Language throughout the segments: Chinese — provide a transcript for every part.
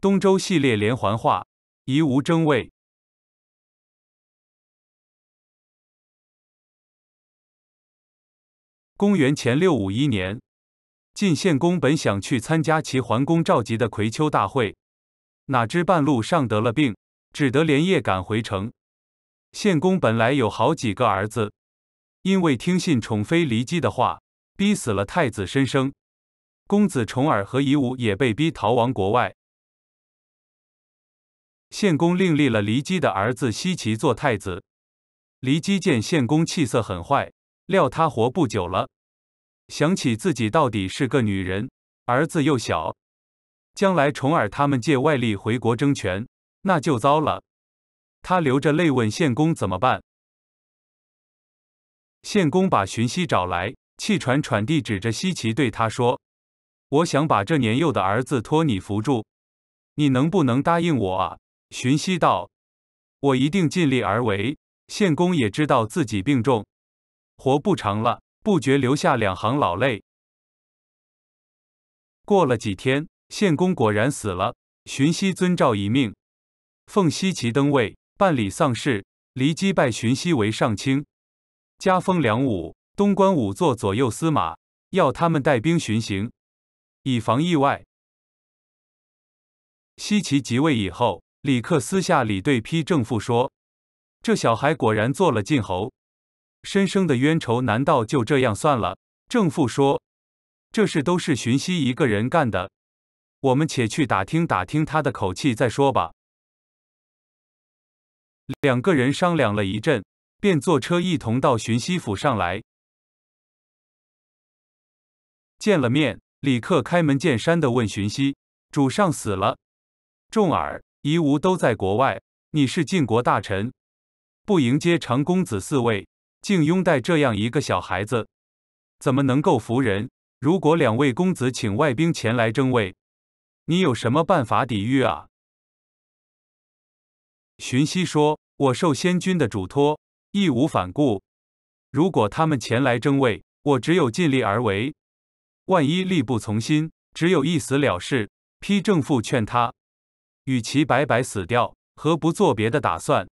东周系列连环画《夷吾争位》。公元前六五一年，晋献公本想去参加齐桓公召集的葵丘大会，哪知半路上得了病，只得连夜赶回城。献公本来有好几个儿子，因为听信宠妃骊姬的话，逼死了太子申生，公子重耳和夷吾也被逼逃亡国外。献公另立了骊姬的儿子奚齐做太子。骊姬见献公气色很坏，料他活不久了，想起自己到底是个女人，儿子又小，将来重耳他们借外力回国争权，那就糟了。他流着泪问献公怎么办。献公把荀息找来，气喘喘地指着奚齐对他说：“我想把这年幼的儿子托你扶住，你能不能答应我啊？”荀息道：“我一定尽力而为。”献公也知道自己病重，活不长了，不觉流下两行老泪。过了几天，献公果然死了。荀息遵照遗命，奉西岐登位，办理丧事。骊姬拜荀息为上卿，加封梁武、东关武做左右司马，要他们带兵巡行，以防意外。西岐即位以后。李克私下里对批正父说：“这小孩果然做了晋侯，深生的冤仇难道就这样算了？”正父说：“这事都是荀息一个人干的，我们且去打听打听他的口气再说吧。”两个人商量了一阵，便坐车一同到荀息府上来。见了面，李克开门见山的问荀息：“主上死了，重耳？”夷吾都在国外，你是晋国大臣，不迎接长公子嗣位，竟拥戴这样一个小孩子，怎么能够服人？如果两位公子请外兵前来争位，你有什么办法抵御啊？荀息说：“我受先君的嘱托，义无反顾。如果他们前来争位，我只有尽力而为。万一力不从心，只有一死了事。”丕正父劝他。与其白白死掉，何不做别的打算？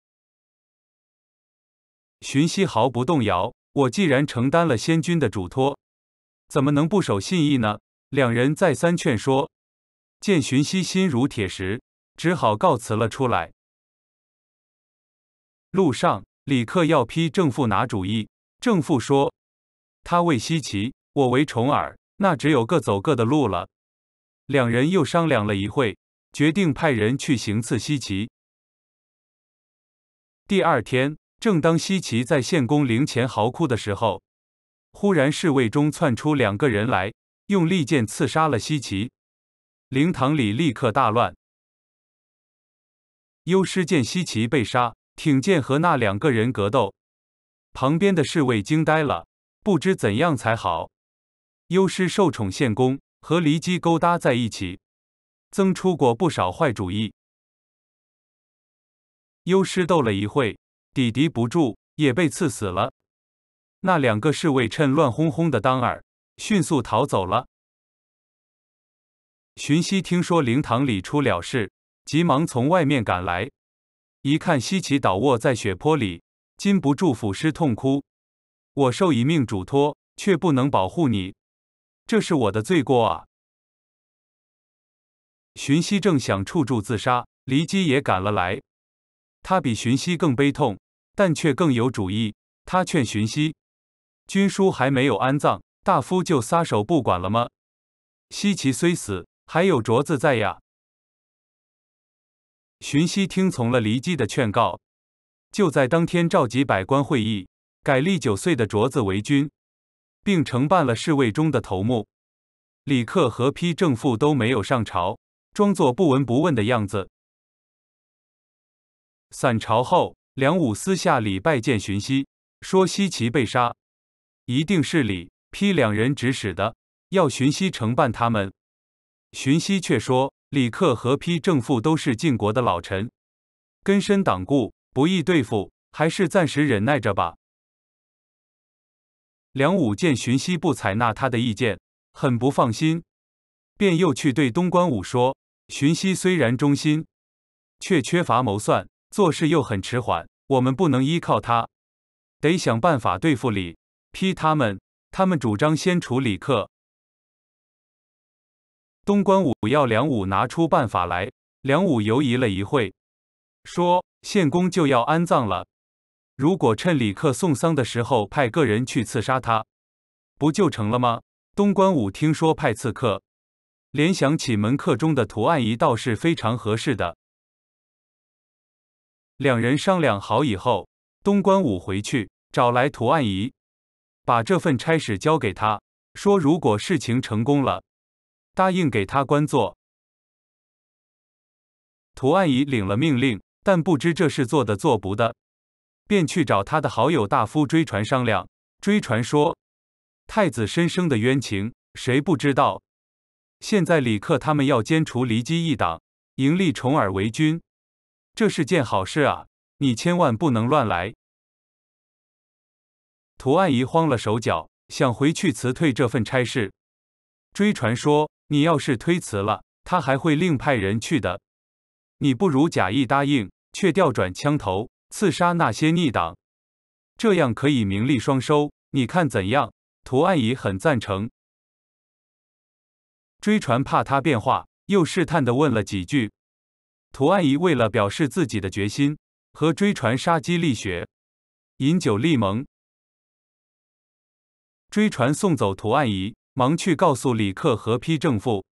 荀息毫不动摇。我既然承担了先君的嘱托，怎么能不守信义呢？两人再三劝说，见荀息心如铁石，只好告辞了出来。路上，李克要批正父拿主意，正父说：“他为西岐，我为重耳，那只有各走各的路了。”两人又商量了一会。决定派人去行刺西岐。第二天，正当西岐在献公灵前嚎哭的时候，忽然侍卫中窜出两个人来，用利剑刺杀了西岐。灵堂里立刻大乱。优师见西岐被杀，挺剑和那两个人格斗，旁边的侍卫惊呆了，不知怎样才好。优师受宠献公，和骊姬勾搭在一起。曾出过不少坏主意。幽师斗了一会，抵敌不住，也被刺死了。那两个侍卫趁乱哄哄的当儿，迅速逃走了。荀熙听说灵堂里出了事，急忙从外面赶来，一看西岐倒卧在血泊里，禁不住俯尸痛哭：“我受一命嘱托，却不能保护你，这是我的罪过啊！”荀息正想处处自杀，骊姬也赶了来。他比荀息更悲痛，但却更有主意。他劝荀息：“君叔还没有安葬，大夫就撒手不管了吗？西岐虽死，还有镯子在呀。”荀息听从了骊姬的劝告，就在当天召集百官会议，改立九岁的卓子为君，并承办了侍卫中的头目李克和丕正父都没有上朝。装作不闻不问的样子。散朝后，梁武私下里拜见荀息，说：“西岐被杀，一定是李、批两人指使的，要荀息承办他们。”荀息却说：“李克和批正父都是晋国的老臣，根深党固，不易对付，还是暂时忍耐着吧。”梁武见荀息不采纳他的意见，很不放心，便又去对东关武说。荀息虽然忠心，却缺乏谋算，做事又很迟缓。我们不能依靠他，得想办法对付李丕他们。他们主张先处理克。东关武要梁武拿出办法来。梁武犹疑了一会，说：“献公就要安葬了，如果趁李克送丧的时候派个人去刺杀他，不就成了吗？”东关武听说派刺客。联想起门客中的图案仪，倒是非常合适的。两人商量好以后，东关武回去找来图案仪，把这份差使交给他，说如果事情成功了，答应给他官做。图案仪领了命令，但不知这事做的做不的，便去找他的好友大夫追传商量。追传说，太子身生的冤情，谁不知道？现在李克他们要歼除黎基一党，迎立重耳为君，这是件好事啊！你千万不能乱来。图岸乙慌了手脚，想回去辞退这份差事。追传说你要是推辞了，他还会另派人去的。你不如假意答应，却调转枪头刺杀那些逆党，这样可以名利双收。你看怎样？图案乙很赞成。追船怕他变化，又试探地问了几句。图案仪为了表示自己的决心，和追船杀鸡立雪，饮酒立盟。追船送走图案仪，忙去告诉李克和批正父，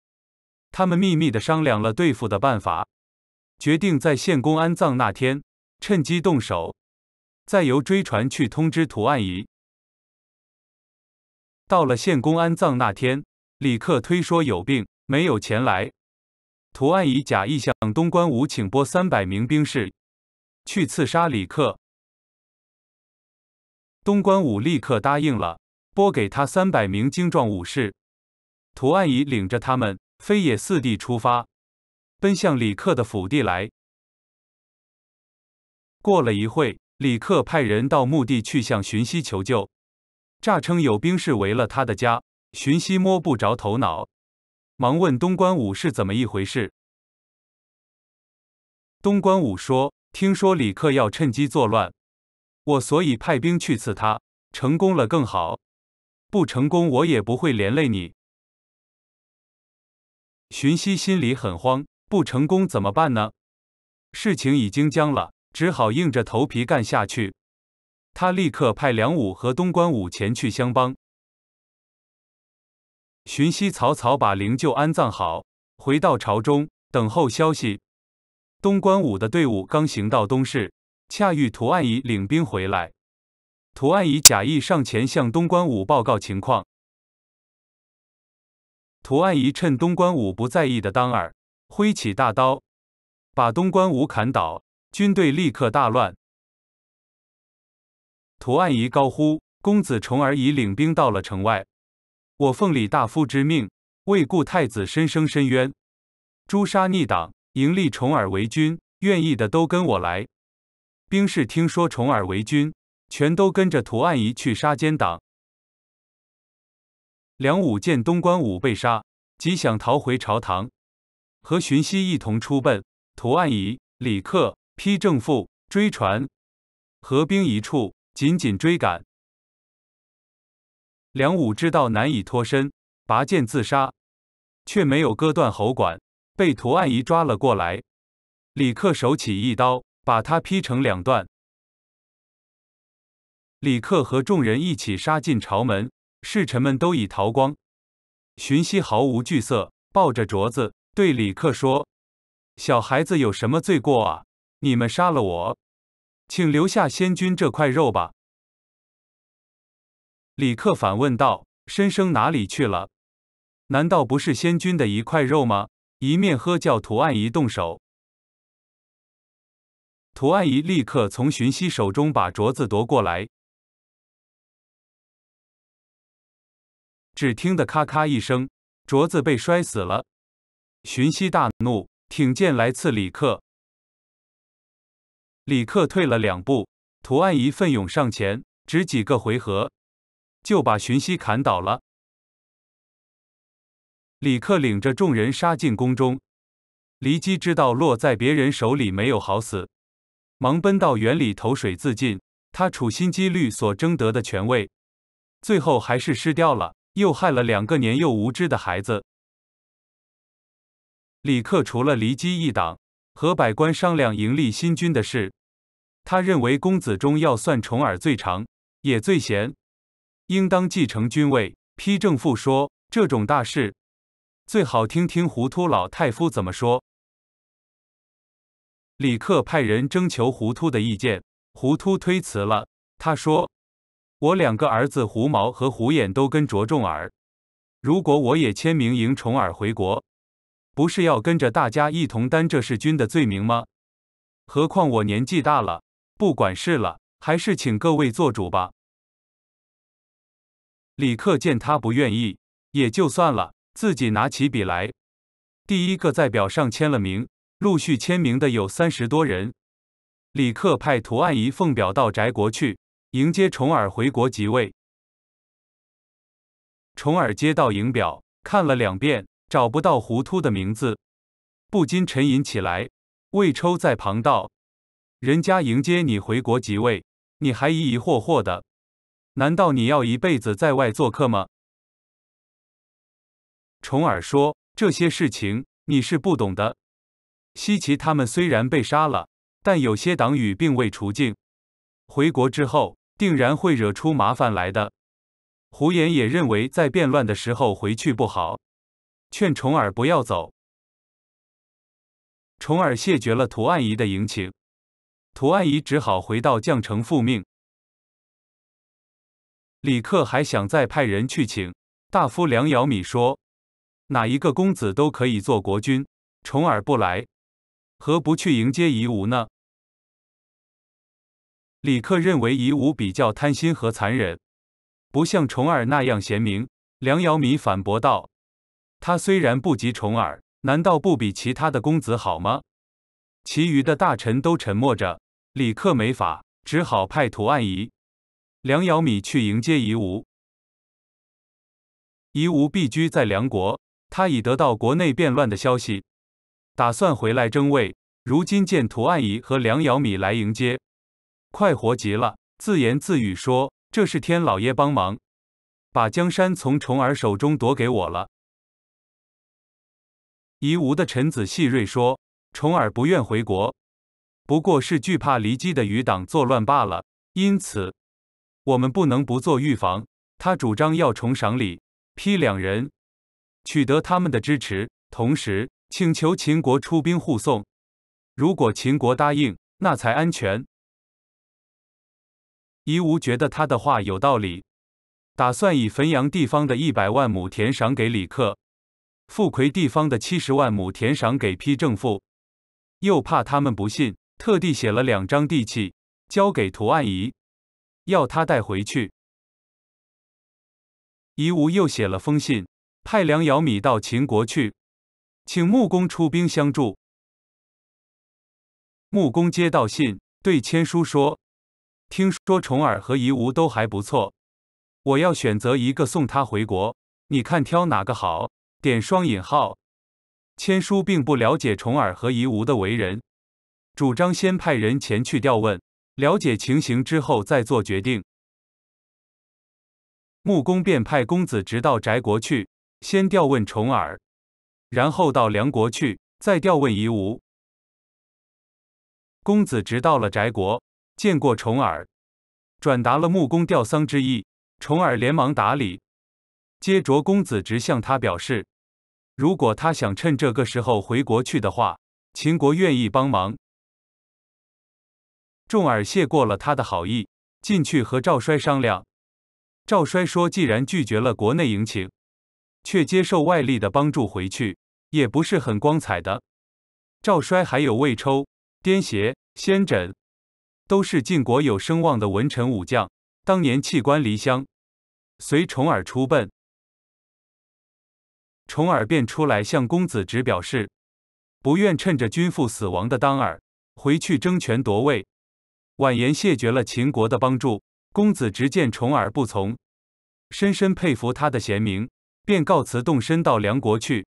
他们秘密地商量了对付的办法，决定在献公安葬那天趁机动手，再由追船去通知图案仪。到了献公安葬那天。李克推说有病，没有前来。图案乙假意向东关武请拨三百名兵士去刺杀李克。东关武立刻答应了，拨给他三百名精壮武士。图案乙领着他们飞也四地出发，奔向李克的府地来。过了一会，李克派人到墓地去向荀息求救，诈称有兵士围了他的家。荀熙摸不着头脑，忙问东关武是怎么一回事。东关武说：“听说李克要趁机作乱，我所以派兵去刺他。成功了更好，不成功我也不会连累你。”荀熙心里很慌，不成功怎么办呢？事情已经僵了，只好硬着头皮干下去。他立刻派梁武和东关武前去相帮。荀息草草把灵柩安葬好，回到朝中等候消息。东关武的队伍刚行到东市，恰遇图岸仪领兵回来。图岸仪假意上前向东关武报告情况。图岸仪趁东关武不在意的当儿，挥起大刀把东关武砍倒，军队立刻大乱。图岸仪高呼：“公子重耳已领兵到了城外。”我奉李大夫之命，为故太子申生申冤，诛杀逆党，迎立重耳为君。愿意的都跟我来！兵士听说重耳为君，全都跟着屠岸夷去杀奸党。梁武见东关武被杀，即想逃回朝堂，和荀息一同出奔。屠岸夷、李克、丕正父追船合兵一处，紧紧追赶。梁武知道难以脱身，拔剑自杀，却没有割断喉管，被涂岸仪抓了过来。李克手起一刀，把他劈成两段。李克和众人一起杀进朝门，侍臣们都已逃光。荀熙毫无惧色，抱着镯子对李克说：“小孩子有什么罪过啊？你们杀了我，请留下仙君这块肉吧。”李克反问道：“申生哪里去了？难道不是仙君的一块肉吗？”一面喝叫图岸仪动手。图岸仪立刻从荀熙手中把镯子夺过来，只听得咔咔一声，镯子被摔死了。荀熙大怒，挺剑来刺李克。李克退了两步，图岸仪奋勇上前，只几个回合。就把荀息砍倒了。李克领着众人杀进宫中，骊姬知道落在别人手里没有好死，忙奔到园里投水自尽。他处心积虑所争得的权位，最后还是失掉了，又害了两个年幼无知的孩子。李克除了骊姬一党和百官商量迎立新君的事，他认为公子中要算重耳最长，也最贤。应当继承君位。批正父说：“这种大事，最好听听糊涂老太夫怎么说。”李克派人征求糊涂的意见，糊涂推辞了。他说：“我两个儿子胡毛和胡眼都跟着重耳，如果我也签名迎重耳回国，不是要跟着大家一同担这是君的罪名吗？何况我年纪大了，不管事了，还是请各位做主吧。”李克见他不愿意，也就算了。自己拿起笔来，第一个在表上签了名。陆续签名的有三十多人。李克派图案仪奉表到翟国去迎接重耳回国即位。重耳接到迎表，看了两遍，找不到糊涂的名字，不禁沉吟起来。魏抽在旁道：“人家迎接你回国即位，你还疑疑惑惑的。”难道你要一辈子在外做客吗？重耳说：“这些事情你是不懂的。西岐他们虽然被杀了，但有些党羽并未除尽，回国之后定然会惹出麻烦来的。”胡言也认为在变乱的时候回去不好，劝重耳不要走。重耳谢绝了涂岸仪的迎请，涂岸仪只好回到绛城复命。李克还想再派人去请大夫梁瑶米说：“哪一个公子都可以做国君，重耳不来，何不去迎接夷吾呢？”李克认为夷吾比较贪心和残忍，不像重耳那样贤明。梁瑶米反驳道：“他虽然不及重耳，难道不比其他的公子好吗？”其余的大臣都沉默着，李克没法，只好派图案仪。梁瑶米去迎接夷吾，夷吾避居在梁国，他已得到国内变乱的消息，打算回来争位。如今见涂岸仪和梁瑶米来迎接，快活极了，自言自语说：“这是天老爷帮忙，把江山从重耳手中夺给我了。”夷吾的臣子细锐说：“重耳不愿回国，不过是惧怕骊姬的余党作乱罢了，因此。”我们不能不做预防。他主张要重赏李、批两人，取得他们的支持，同时请求秦国出兵护送。如果秦国答应，那才安全。夷吾觉得他的话有道理，打算以汾阳地方的一百万亩田赏给李克，富奎地方的七十万亩田赏给批正府。又怕他们不信，特地写了两张地契，交给图案仪。要他带回去。夷吾又写了封信，派梁尧米到秦国去，请穆公出兵相助。穆公接到信，对千叔说：“听说重耳和夷吾都还不错，我要选择一个送他回国，你看挑哪个好？”点双引号。千叔并不了解重耳和夷吾的为人，主张先派人前去调问。了解情形之后再做决定。穆公便派公子直到翟国去，先调问重耳，然后到梁国去，再调问夷吾。公子直到了翟国，见过重耳，转达了穆公吊丧之意。重耳连忙打礼，接着公子直向他表示，如果他想趁这个时候回国去的话，秦国愿意帮忙。重耳谢过了他的好意，进去和赵衰商量。赵衰说：“既然拒绝了国内迎请，却接受外力的帮助回去，也不是很光彩的。”赵衰还有魏抽、颠邪、先轸，都是晋国有声望的文臣武将，当年弃官离乡，随重耳出奔。重耳便出来向公子职表示，不愿趁着君父死亡的当儿回去争权夺位。婉言谢绝了秦国的帮助。公子执见重耳不从，深深佩服他的贤明，便告辞动身到梁国去。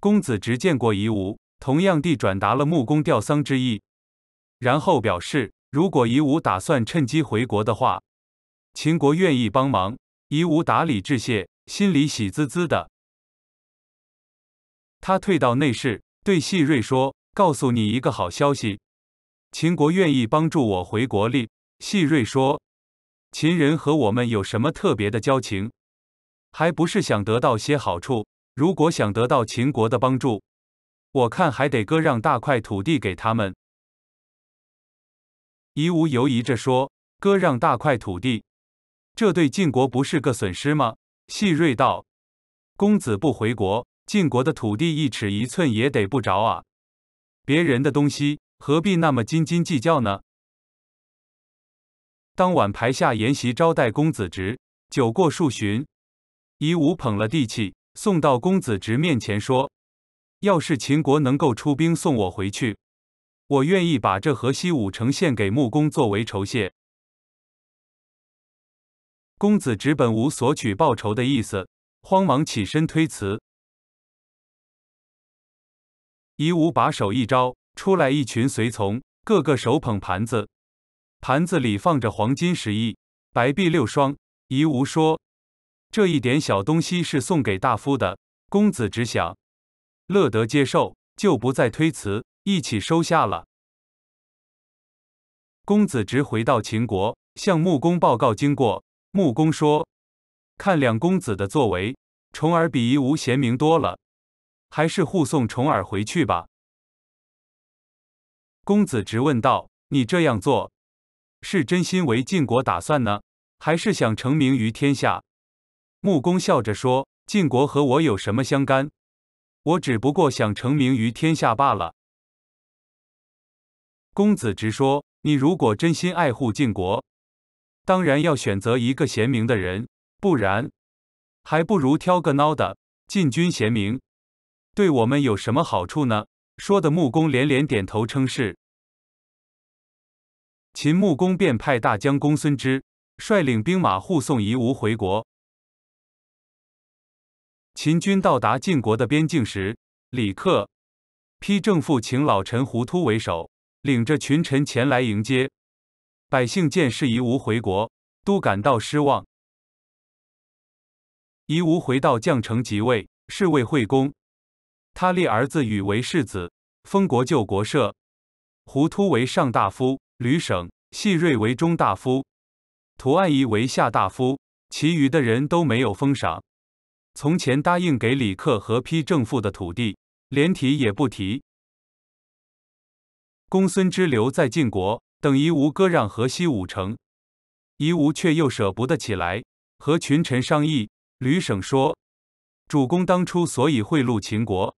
公子执见过夷吾，同样地转达了穆公吊丧之意，然后表示，如果夷吾打算趁机回国的话，秦国愿意帮忙。夷吾打礼致谢，心里喜滋滋的。他退到内室，对细瑞说：“告诉你一个好消息。”秦国愿意帮助我回国。力细瑞说：“秦人和我们有什么特别的交情？还不是想得到些好处？如果想得到秦国的帮助，我看还得割让大块土地给他们。”夷吾犹疑着说：“割让大块土地，这对晋国不是个损失吗？”细瑞道：“公子不回国，晋国的土地一尺一寸也得不着啊！别人的东西。”何必那么斤斤计较呢？当晚，排下筵席招待公子直，酒过数巡，夷吾捧了地契送到公子直面前，说：“要是秦国能够出兵送我回去，我愿意把这河西五城献给穆公作为酬谢。”公子直本无索取报酬的意思，慌忙起身推辞。夷吾把手一招。出来一群随从，个个手捧盘子，盘子里放着黄金十亿，白璧六双。夷无说：“这一点小东西是送给大夫的。”公子直想，乐得接受，就不再推辞，一起收下了。公子直回到秦国，向穆公报告经过。穆公说：“看两公子的作为，重耳比夷吾贤明多了，还是护送重耳回去吧。”公子直问道：“你这样做，是真心为晋国打算呢，还是想成名于天下？”穆公笑着说：“晋国和我有什么相干？我只不过想成名于天下罢了。”公子直说：“你如果真心爱护晋国，当然要选择一个贤明的人，不然，还不如挑个孬的。晋军贤明，对我们有什么好处呢？”说的，穆公连连点头称是。秦穆公便派大将公孙支率领兵马护送夷吾回国。秦军到达晋国的边境时，李克、丕正父、请老臣胡突为首，领着群臣前来迎接。百姓见是夷吾回国，都感到失望。夷吾回到绛城即位，是为惠公。他立儿子宇为世子，封国舅国射胡突为上大夫，吕省、细瑞为中大夫，屠岸夷为下大夫，其余的人都没有封赏。从前答应给李克和批正副的土地，连提也不提。公孙支留在晋国，等夷吾割让河西五城，夷吾却又舍不得起来，和群臣商议。吕省说：“主公当初所以贿赂秦国。”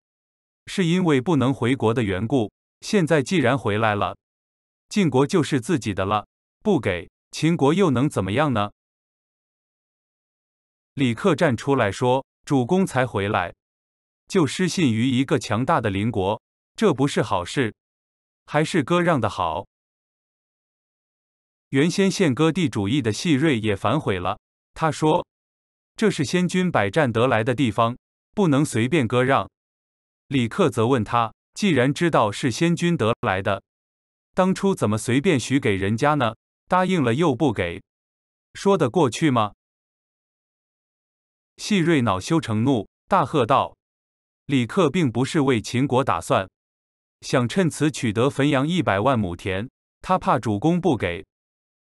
是因为不能回国的缘故。现在既然回来了，晋国就是自己的了。不给秦国又能怎么样呢？李克站出来说：“主公才回来，就失信于一个强大的邻国，这不是好事。还是割让的好。”原先献割地主义的细瑞也反悔了。他说：“这是先君百战得来的地方，不能随便割让。”李克则问他：“既然知道是仙君得来的，当初怎么随便许给人家呢？答应了又不给，说得过去吗？”细瑞恼羞成怒，大喝道：“李克并不是为秦国打算，想趁此取得汾阳一百万亩田。他怕主公不给，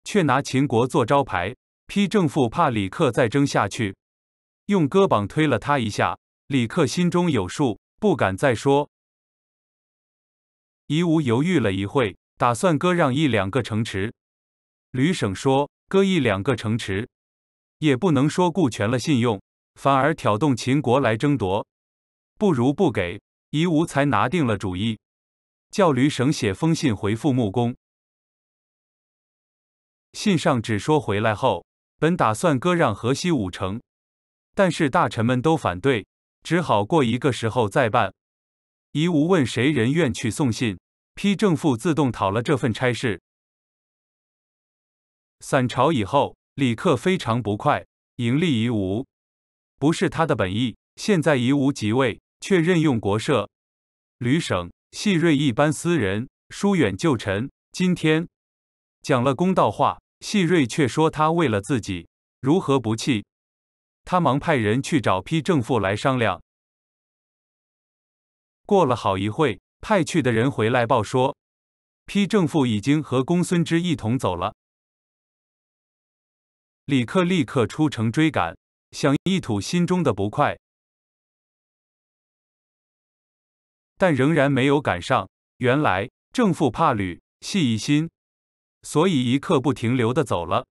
却拿秦国做招牌。批正府怕李克再争下去，用胳膊推了他一下。李克心中有数。”不敢再说。夷吾犹豫了一会，打算割让一两个城池。吕省说：“割一两个城池，也不能说顾全了信用，反而挑动秦国来争夺，不如不给。”夷吾才拿定了主意，叫吕省写封信回复穆公。信上只说回来后，本打算割让河西五城，但是大臣们都反对。只好过一个时候再办。夷吾问谁人愿去送信，批正府自动讨了这份差事。散朝以后，李克非常不快。盈利夷吾不是他的本意，现在夷吾即位，却任用国社、旅省、细锐一般私人，疏远旧臣。今天讲了公道话，细锐却说他为了自己，如何不气？他忙派人去找批正府来商量。过了好一会，派去的人回来报说，批正府已经和公孙支一同走了。李克立刻出城追赶，想一吐心中的不快，但仍然没有赶上。原来正府怕吕细疑心，所以一刻不停留的走了。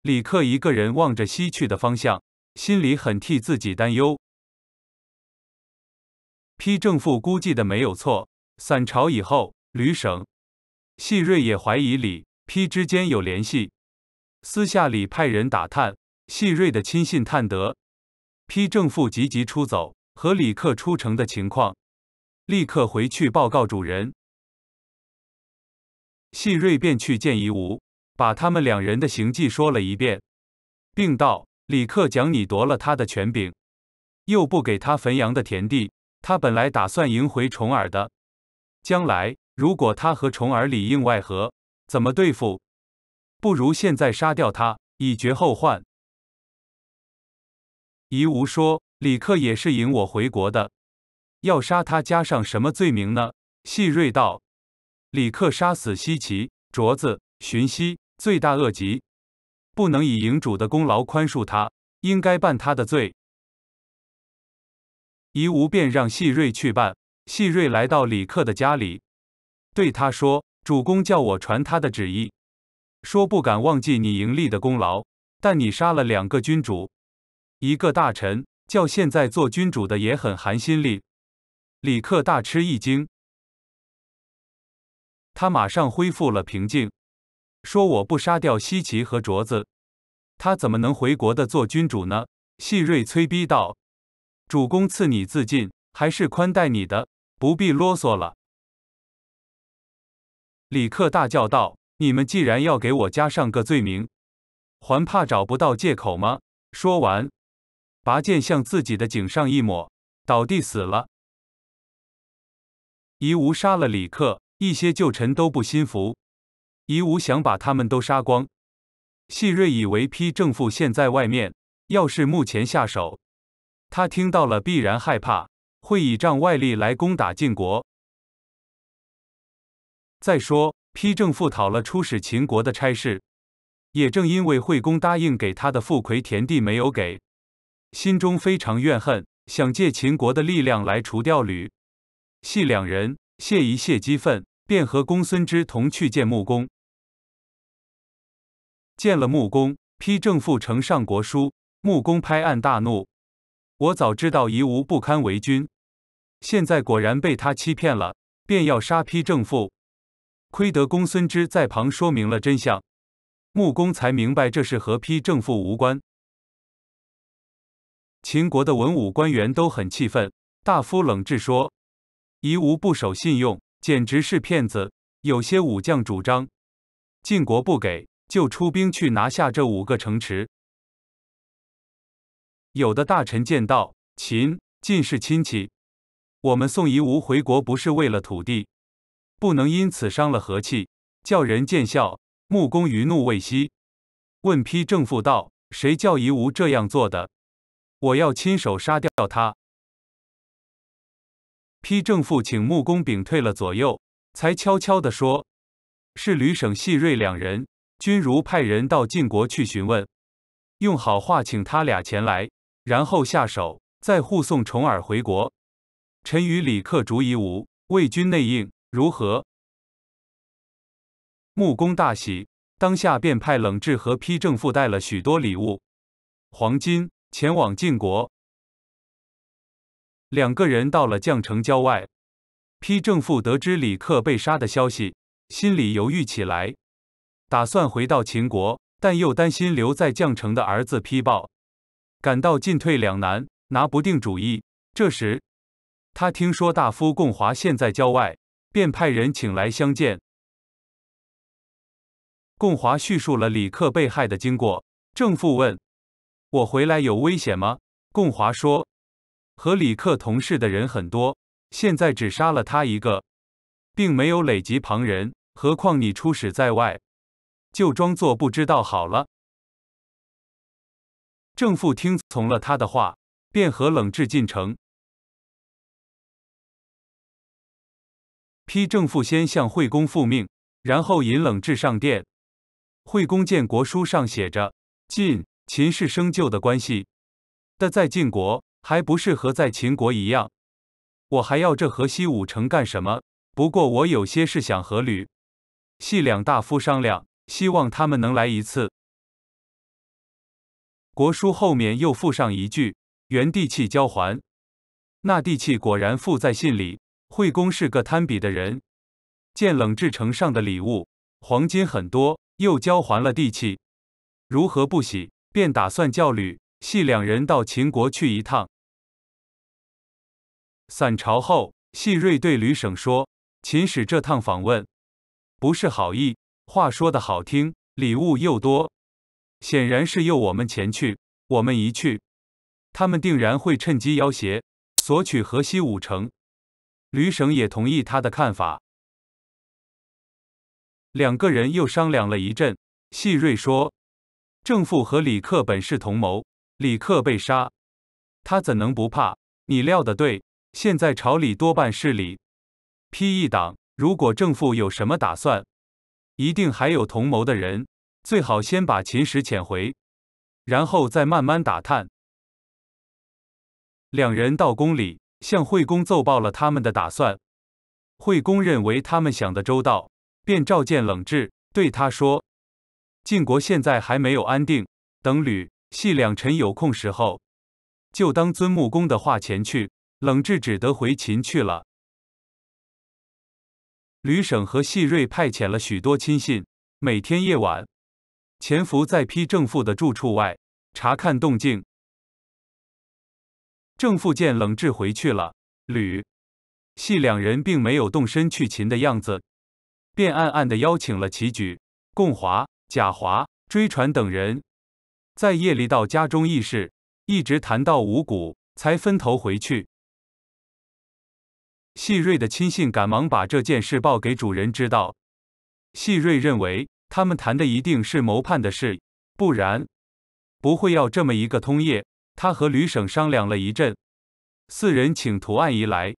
李克一个人望着西去的方向。心里很替自己担忧。批正副估计的没有错，散朝以后，吕省、细瑞也怀疑李、批之间有联系，私下里派人打探细瑞的亲信探得，批正副急急出走和李克出城的情况，立刻回去报告主人。细瑞便去见夷吾，把他们两人的行迹说了一遍，并道。李克讲：“你夺了他的权柄，又不给他汾阳的田地，他本来打算迎回重耳的。将来如果他和重耳里应外合，怎么对付？不如现在杀掉他，以绝后患。”夷吾说：“李克也是引我回国的，要杀他，加上什么罪名呢？”细锐道：“李克杀死西岐卓子荀息，罪大恶极。”不能以营主的功劳宽恕他，应该办他的罪。夷吾便让细瑞去办。细瑞来到李克的家里，对他说：“主公叫我传他的旨意，说不敢忘记你盈利的功劳，但你杀了两个君主，一个大臣，叫现在做君主的也很寒心哩。”李克大吃一惊，他马上恢复了平静。说我不杀掉西岐和卓子，他怎么能回国的做君主呢？细瑞催逼道：“主公赐你自尽，还是宽待你的？不必啰嗦了。”李克大叫道：“你们既然要给我加上个罪名，还怕找不到借口吗？”说完，拔剑向自己的颈上一抹，倒地死了。夷吾杀了李克，一些旧臣都不心服。夷吾想把他们都杀光，细锐以为批正府现在外面，要是目前下手，他听到了必然害怕，会倚仗外力来攻打晋国。再说批正府讨了出使秦国的差事，也正因为惠公答应给他的富魁田地没有给，心中非常怨恨，想借秦国的力量来除掉吕、系两人，谢一谢激愤，便和公孙之同去见穆公。见了穆公，批正父呈上国书，穆公拍案大怒：“我早知道夷吾不堪为君，现在果然被他欺骗了，便要杀批正父。亏得公孙之在旁说明了真相，穆公才明白这是和批正父无关。”秦国的文武官员都很气愤，大夫冷至说：“夷吾不守信用，简直是骗子。”有些武将主张，晋国不给。就出兵去拿下这五个城池。有的大臣见到秦、晋是亲戚，我们送夷吾回国不是为了土地，不能因此伤了和气，叫人见笑。”穆公余怒未息，问批正父道：“谁叫夷吾这样做的？我要亲手杀掉他。”批正父请穆公屏退了左右，才悄悄地说：“是吕省、细瑞两人。”君如派人到晋国去询问，用好话请他俩前来，然后下手，再护送重耳回国。臣与李克逐以吾魏军内应，如何？穆公大喜，当下便派冷智和丕正父带了许多礼物、黄金前往晋国。两个人到了绛城郊外，批正父得知李克被杀的消息，心里犹豫起来。打算回到秦国，但又担心留在绛城的儿子批报，感到进退两难，拿不定主意。这时，他听说大夫共华现在郊外，便派人请来相见。共华叙述了李克被害的经过。郑父问：“我回来有危险吗？”共华说：“和李克同事的人很多，现在只杀了他一个，并没有累及旁人。何况你出使在外。”就装作不知道好了。正父听从了他的话，便和冷智进城。批正父先向惠公复命，然后引冷智上殿。惠公见国书上写着晋秦是生旧的关系，但在晋国还不是和在秦国一样。我还要这河西五城干什么？不过我有些事想和吕系两大夫商量。希望他们能来一次。国书后面又附上一句“原地契交还”，那地契果然附在信里。惠公是个贪鄙的人，见冷至呈上的礼物，黄金很多，又交还了地契，如何不喜？便打算叫吕系两人到秦国去一趟。散朝后，细瑞对吕省说：“秦使这趟访问，不是好意。”话说得好听，礼物又多，显然是诱我们前去。我们一去，他们定然会趁机要挟，索取河西五城。吕省也同意他的看法。两个人又商量了一阵，细锐说：“正父和李克本是同谋，李克被杀，他怎能不怕？你料得对，现在朝里多半是李、批一党。如果正父有什么打算。”一定还有同谋的人，最好先把秦使遣回，然后再慢慢打探。两人到宫里向惠公奏报了他们的打算。惠公认为他们想的周到，便召见冷智，对他说：“晋国现在还没有安定，等吕系两臣有空时候，就当遵穆公的话前去。”冷智只得回秦去了。吕省和细瑞派遣了许多亲信，每天夜晚潜伏在批正府的住处外查看动静。正副见冷智回去了，吕、细两人并没有动身去擒的样子，便暗暗地邀请了齐举、贡华、贾华、追传等人，在夜里到家中议事，一直谈到五谷，才分头回去。细瑞的亲信赶忙把这件事报给主人知道。细瑞认为他们谈的一定是谋叛的事，不然不会要这么一个通夜。他和吕省商量了一阵，四人请图案仪来。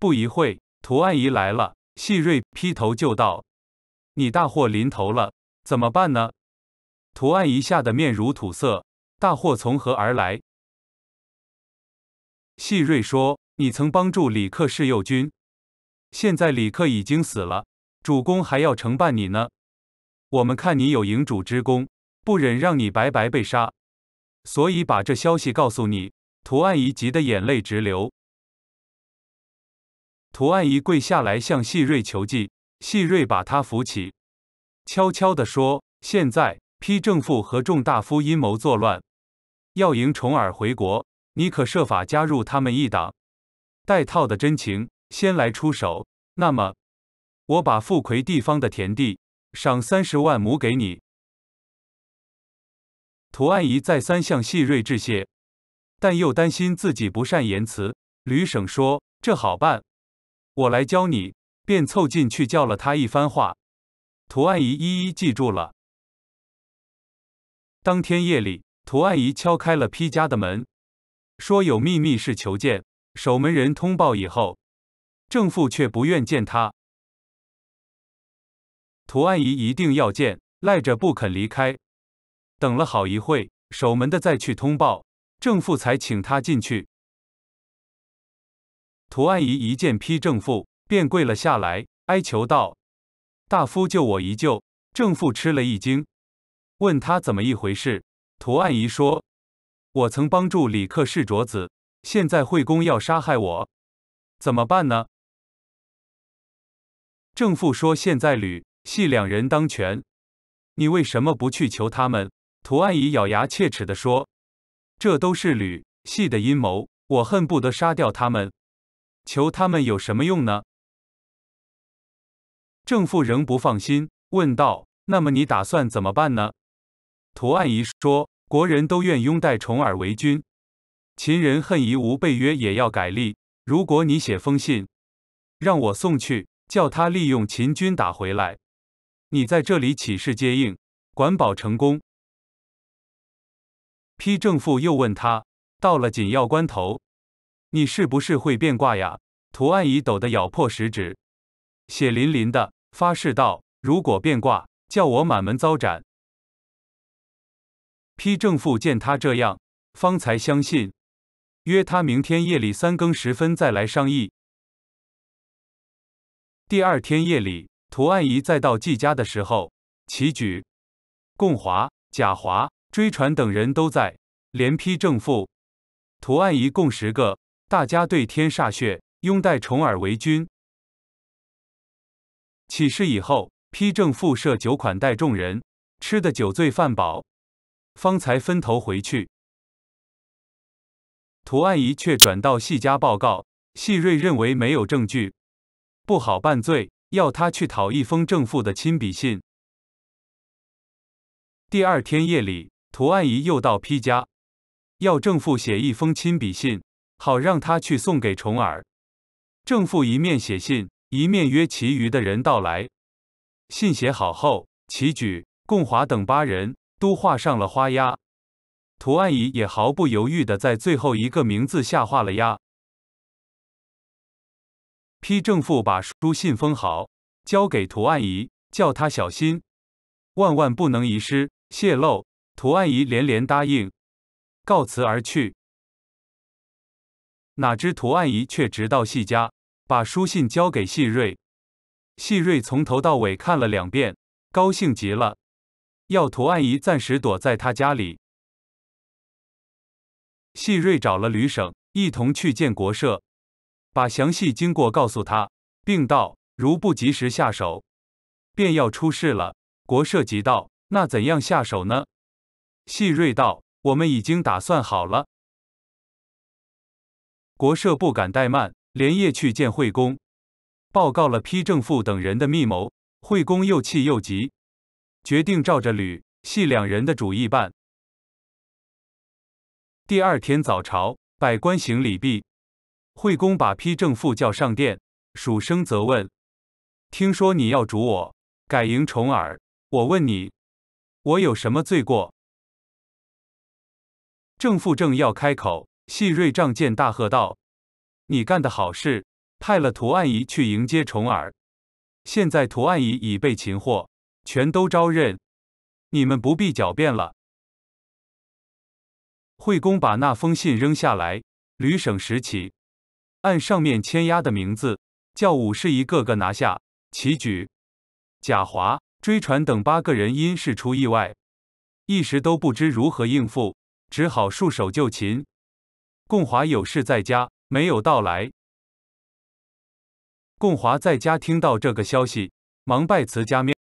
不一会，图案仪来了。细瑞劈头就道：“你大祸临头了，怎么办呢？”图案仪吓得面如土色，大祸从何而来？细瑞说：“你曾帮助李克是右军，现在李克已经死了，主公还要承办你呢。我们看你有迎主之功，不忍让你白白被杀，所以把这消息告诉你。”图案仪急得眼泪直流，图案仪跪下来向细瑞求计，细瑞把他扶起，悄悄地说：“现在批正副和众大夫阴谋作乱，要迎重耳回国。”你可设法加入他们一党，带套的真情先来出手。那么，我把富奎地方的田地赏三十万亩给你。图岸仪再三向细瑞致谢，但又担心自己不善言辞。吕省说：“这好办，我来教你。”便凑近去叫了他一番话。图岸仪一一记住了。当天夜里，涂岸仪敲开了披家的门。说有秘密事求见，守门人通报以后，正父却不愿见他。图岸仪一定要见，赖着不肯离开。等了好一会，守门的再去通报，正父才请他进去。图岸仪一见劈正父，便跪了下来，哀求道：“大夫救我一救！”正父吃了一惊，问他怎么一回事。图岸仪说。我曾帮助李克氏卓子，现在惠公要杀害我，怎么办呢？正父说：“现在吕系两人当权，你为什么不去求他们？”图案仪咬牙切齿地说：“这都是吕系的阴谋，我恨不得杀掉他们。求他们有什么用呢？”正父仍不放心，问道：“那么你打算怎么办呢？”图案仪说。国人都愿拥戴重耳为君，秦人恨夷吾被约，也要改立。如果你写封信让我送去，叫他利用秦军打回来，你在这里起事接应，管保成功。批正父又问他，到了紧要关头，你是不是会变卦呀？图案已抖得咬破食指，血淋淋的发誓道：“如果变卦，叫我满门遭斩。”批正副见他这样，方才相信，约他明天夜里三更时分再来商议。第二天夜里，涂岸仪再到季家的时候，齐举、贡华、贾华、追传等人都在，连批正副、涂岸仪共十个，大家对天歃血，拥戴重耳为君。起事以后，批正副设酒款待众人，吃的酒醉饭饱。方才分头回去，涂岸仪却转到细家报告，细瑞认为没有证据，不好办罪，要他去讨一封正父的亲笔信。第二天夜里，涂岸仪又到批家，要正父写一封亲笔信，好让他去送给重耳。正父一面写信，一面约其余的人到来。信写好后，齐举、贡华等八人。都画上了花鸭，图案仪也毫不犹豫的在最后一个名字下画了鸭。批正父把书信封好，交给图案仪，叫他小心，万万不能遗失泄露。图案仪连连答应，告辞而去。哪知图案仪却直到细家，把书信交给细瑞。细瑞从头到尾看了两遍，高兴极了。要图案姨暂时躲在他家里。细瑞找了吕省，一同去见国社，把详细经过告诉他，并道：“如不及时下手，便要出事了。”国社急道：“那怎样下手呢？”细瑞道：“我们已经打算好了。”国社不敢怠慢，连夜去见惠公，报告了批正府等人的密谋。惠公又气又急。决定照着吕系两人的主意办。第二天早朝，百官行礼毕，惠公把批正父叫上殿。蜀生则问：“听说你要逐我，改迎重耳？我问你，我有什么罪过？”正父正要开口，细瑞仗剑大喝道：“你干的好事，派了图案仪去迎接重耳，现在图案仪已被擒获。”全都招认，你们不必狡辩了。惠公把那封信扔下来，吕省拾起，按上面签押的名字，叫武士一个个拿下。齐举、贾华、追传等八个人因事出意外，一时都不知如何应付，只好束手就擒。贡华有事在家，没有到来。贡华在家听到这个消息，忙拜辞家庙。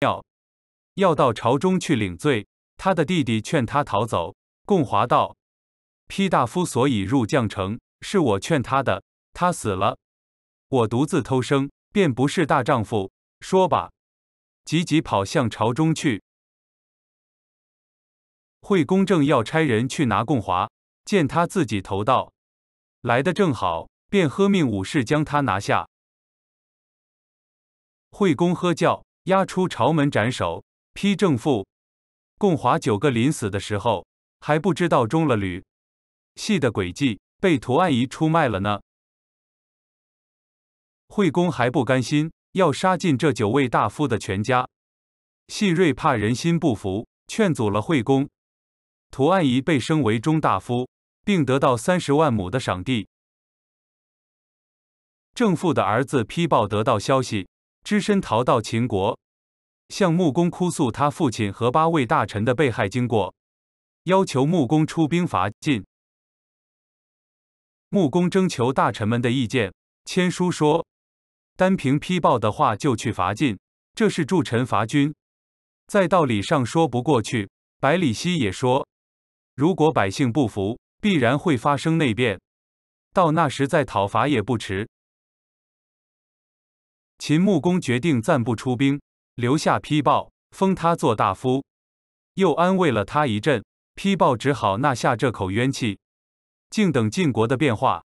要到朝中去领罪，他的弟弟劝他逃走。贡华道：“披大夫所以入降城，是我劝他的。他死了，我独自偷生，便不是大丈夫。”说罢，急急跑向朝中去。惠公正要差人去拿贡华，见他自己投道，来的正好，便喝命武士将他拿下。惠公喝叫押出朝门斩首。批正父、共华九个临死的时候还不知道中了吕戏的诡计，被图案仪出卖了呢。惠公还不甘心，要杀尽这九位大夫的全家。信瑞怕人心不服，劝阻了惠公。图案仪被升为中大夫，并得到三十万亩的赏地。正父的儿子批报得到消息，只身逃到秦国。向穆公哭诉他父亲和八位大臣的被害经过，要求穆公出兵伐晋。穆公征求大臣们的意见，千书说：“单凭批报的话就去伐晋，这是助臣伐君，在道理上说不过去。”百里奚也说：“如果百姓不服，必然会发生内变，到那时再讨伐也不迟。”秦穆公决定暂不出兵。留下批报，封他做大夫，又安慰了他一阵。批报只好纳下这口冤气，静等晋国的变化。